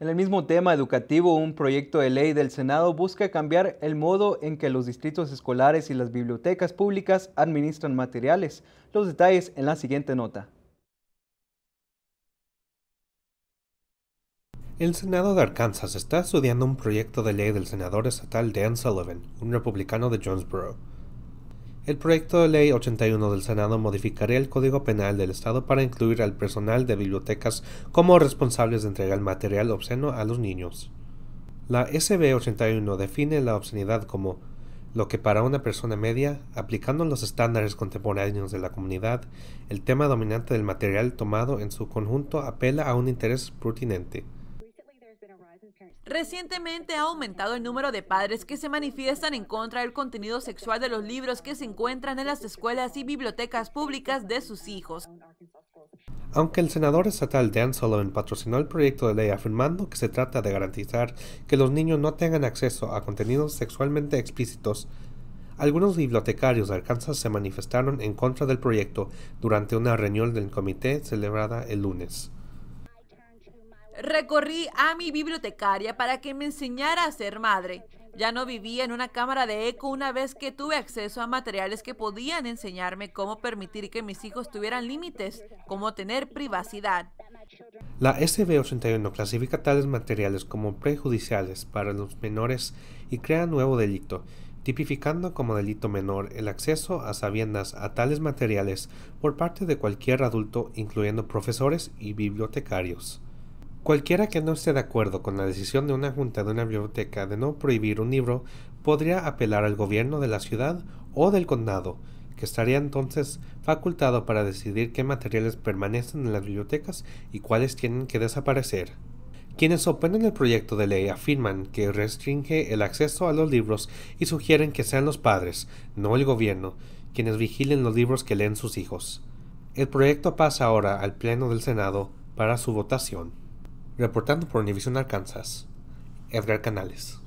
En el mismo tema educativo, un proyecto de ley del Senado busca cambiar el modo en que los distritos escolares y las bibliotecas públicas administran materiales. Los detalles en la siguiente nota. El Senado de Arkansas está estudiando un proyecto de ley del senador estatal Dan Sullivan, un republicano de Jonesboro, el proyecto de ley 81 del Senado modificaría el Código Penal del Estado para incluir al personal de bibliotecas como responsables de entregar material obsceno a los niños. La SB 81 define la obscenidad como lo que para una persona media, aplicando los estándares contemporáneos de la comunidad, el tema dominante del material tomado en su conjunto apela a un interés pertinente. Recientemente ha aumentado el número de padres que se manifiestan en contra del contenido sexual de los libros que se encuentran en las escuelas y bibliotecas públicas de sus hijos. Aunque el senador estatal Dan Sullivan patrocinó el proyecto de ley afirmando que se trata de garantizar que los niños no tengan acceso a contenidos sexualmente explícitos, algunos bibliotecarios de Arkansas se manifestaron en contra del proyecto durante una reunión del comité celebrada el lunes. Recorrí a mi bibliotecaria para que me enseñara a ser madre. Ya no vivía en una cámara de eco una vez que tuve acceso a materiales que podían enseñarme cómo permitir que mis hijos tuvieran límites, cómo tener privacidad. La SB81 clasifica tales materiales como prejudiciales para los menores y crea nuevo delito, tipificando como delito menor el acceso a sabiendas a tales materiales por parte de cualquier adulto, incluyendo profesores y bibliotecarios. Cualquiera que no esté de acuerdo con la decisión de una junta de una biblioteca de no prohibir un libro podría apelar al gobierno de la ciudad o del condado, que estaría entonces facultado para decidir qué materiales permanecen en las bibliotecas y cuáles tienen que desaparecer. Quienes oponen el proyecto de ley afirman que restringe el acceso a los libros y sugieren que sean los padres, no el gobierno, quienes vigilen los libros que leen sus hijos. El proyecto pasa ahora al Pleno del Senado para su votación. Reportando por Univision Arkansas, Edgar Canales.